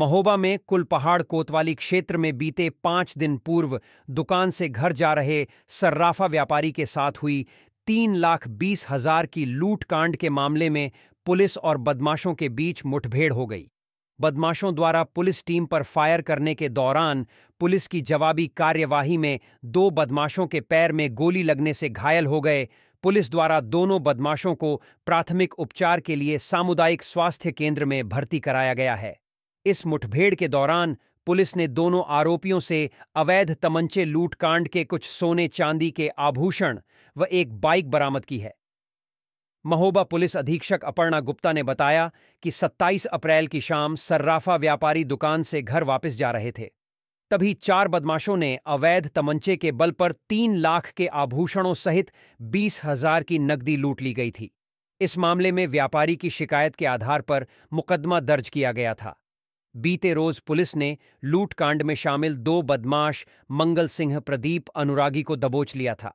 महोबा में कुलपहाड़ कोतवाली क्षेत्र में बीते पांच दिन पूर्व दुकान से घर जा रहे सर्राफा व्यापारी के साथ हुई तीन लाख बीस हजार की लूट कांड के मामले में पुलिस और बदमाशों के बीच मुठभेड़ हो गई बदमाशों द्वारा पुलिस टीम पर फायर करने के दौरान पुलिस की जवाबी कार्यवाही में दो बदमाशों के पैर में गोली लगने से घायल हो गए पुलिस द्वारा दोनों बदमाशों को प्राथमिक उपचार के लिए सामुदायिक स्वास्थ्य केंद्र में भर्ती कराया गया है इस मुठभेड़ के दौरान पुलिस ने दोनों आरोपियों से अवैध तमंचे लूटकांड के कुछ सोने चांदी के आभूषण व एक बाइक बरामद की है महोबा पुलिस अधीक्षक अपर्णा गुप्ता ने बताया कि 27 अप्रैल की शाम सर्राफा व्यापारी दुकान से घर वापस जा रहे थे तभी चार बदमाशों ने अवैध तमंचे के बल पर तीन लाख के आभूषणों सहित बीस हजार की नकदी लूट ली गई थी इस मामले में व्यापारी की शिकायत के आधार पर मुकदमा दर्ज किया गया था बीते रोज पुलिस ने लूटकांड में शामिल दो बदमाश मंगल सिंह प्रदीप अनुरागी को दबोच लिया था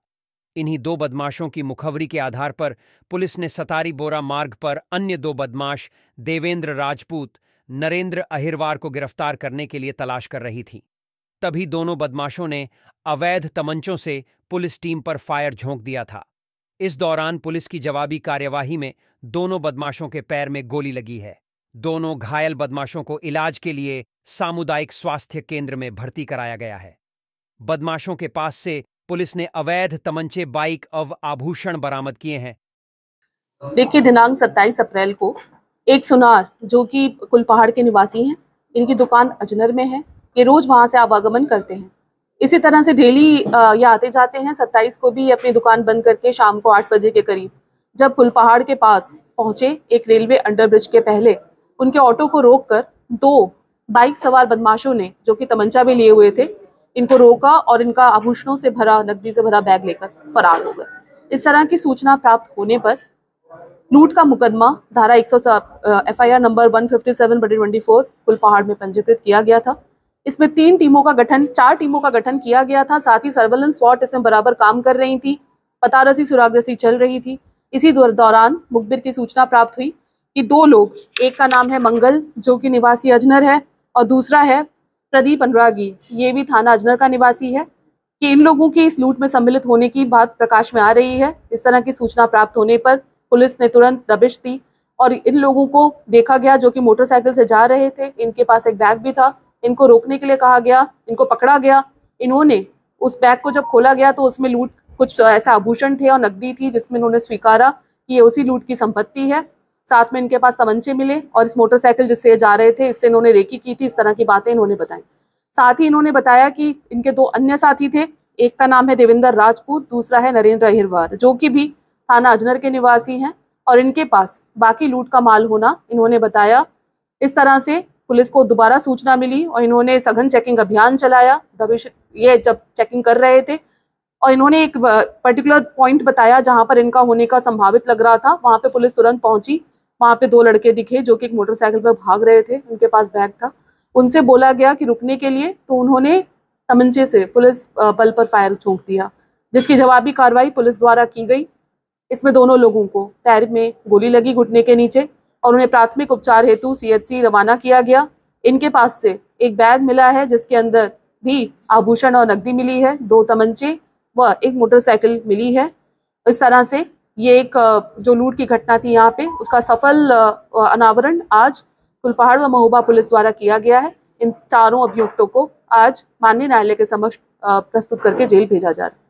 इन्हीं दो बदमाशों की मुखबरी के आधार पर पुलिस ने सतारी बोरा मार्ग पर अन्य दो बदमाश देवेंद्र राजपूत नरेंद्र अहिरवार को गिरफ्तार करने के लिए तलाश कर रही थी तभी दोनों बदमाशों ने अवैध तमंचों से पुलिस टीम पर फायर झोंक दिया था इस दौरान पुलिस की जवाबी कार्यवाही में दोनों बदमाशों के पैर में गोली लगी है दोनों घायल बदमाशों को इलाज के लिए सामुदायिक स्वास्थ्य केंद्र में भर्ती कराया गया है बदमाशों के पास से पुलिस ने अवैध तमंचे बाइक अव आभूषण बरामद किए हैं देखिए दिनांक 27 अप्रैल को एक सुनार जो कि कुलपहाड़ के निवासी हैं इनकी दुकान अजनर में है ये रोज वहां से आवागमन करते हैं इसी तरह से डेली ये आते जाते हैं 27 को भी अपनी दुकान बंद करके शाम को आठ बजे के करीब जब कुलपहाड़ के पास पहुंचे एक रेलवे अंडरब्रिज के पहले उनके ऑटो को रोककर दो बाइक सवार बदमाशों ने जो कि तमंचा भी लिए हुए थे इनको रोका और इनका आभूषणों से भरा नकदी से भरा बैग लेकर फरार हो गए इस तरह की सूचना प्राप्त होने पर लूट का मुकदमा धारा एक सौ I R number 157 fifty seven बटे ट्वेंटी फोर पहाड़ में पंजीकृत किया गया था इसमें तीन टीमों का गठन चार टीमों का गठन किया गया था साथ ही सर्वेलेंस स्पॉट इसमें बराबर काम कर रही थी पतारसी सुरागरसी चल रही थी इसी दौरान मुखबिर की सूचना प्राप्त हुई कि दो लोग एक का नाम है मंगल जो कि निवासी अजनर है और दूसरा है प्रदीप अनुरागी ये भी थाना अजनर का निवासी है कि इन लोगों की इस लूट में सम्मिलित होने की बात प्रकाश में आ रही है इस तरह की सूचना प्राप्त होने पर पुलिस ने तुरंत दबिश दी और इन लोगों को देखा गया जो कि मोटरसाइकिल से जा रहे थे इनके पास एक बैग भी था इनको रोकने के लिए कहा गया इनको पकड़ा गया इन्होंने उस बैग को जब खोला गया तो उसमें लूट कुछ ऐसा आभूषण थे और नकदी थी जिसमें इन्होंने स्वीकारा कि ये उसी लूट की संपत्ति है साथ में इनके पास तवंचे मिले और इस मोटरसाइकिल जिससे जा रहे थे इससे इन्होंने रेकी की थी इस तरह की बातें इन्होंने बताई साथ ही इन्होंने बताया कि इनके दो अन्य साथी थे एक का नाम है देवेंद्र राजपूत दूसरा है नरेंद्र अहिरवार जो कि भी थाना अजनर के निवासी हैं और इनके पास बाकी लूट का माल होना इन्होंने बताया इस तरह से पुलिस को दोबारा सूचना मिली और इन्होंने सघन चेकिंग अभियान चलाया दबिश ये जब चेकिंग कर रहे थे और इन्होंने एक पर्टिकुलर पॉइंट बताया जहां पर इनका होने का संभावित लग रहा था वहां पे पुलिस तुरंत पहुंची वहां पे दो लड़के दिखे जो कि एक मोटरसाइकिल पर भाग रहे थे उनके पास बैग था उनसे बोला गया कि रुकने के लिए तो उन्होंने तमंचे से पुलिस बल पर फायर छोंक दिया जिसकी जवाबी कार्रवाई पुलिस द्वारा की गई इसमें दोनों लोगों को पैर में गोली लगी घुटने के नीचे और उन्हें प्राथमिक उपचार हेतु सीएचसी रवाना किया गया इनके पास से एक बैग मिला है जिसके अंदर भी आभूषण और नकदी मिली है दो तमंचे व एक मोटरसाइकिल मिली है इस तरह से ये एक जो लूट की घटना थी यहाँ पे उसका सफल अनावरण आज कुलपहाड़ व महोबा पुलिस द्वारा किया गया है इन चारों अभियुक्तों को आज माननीय न्यायालय के समक्ष प्रस्तुत करके जेल भेजा जा रहा है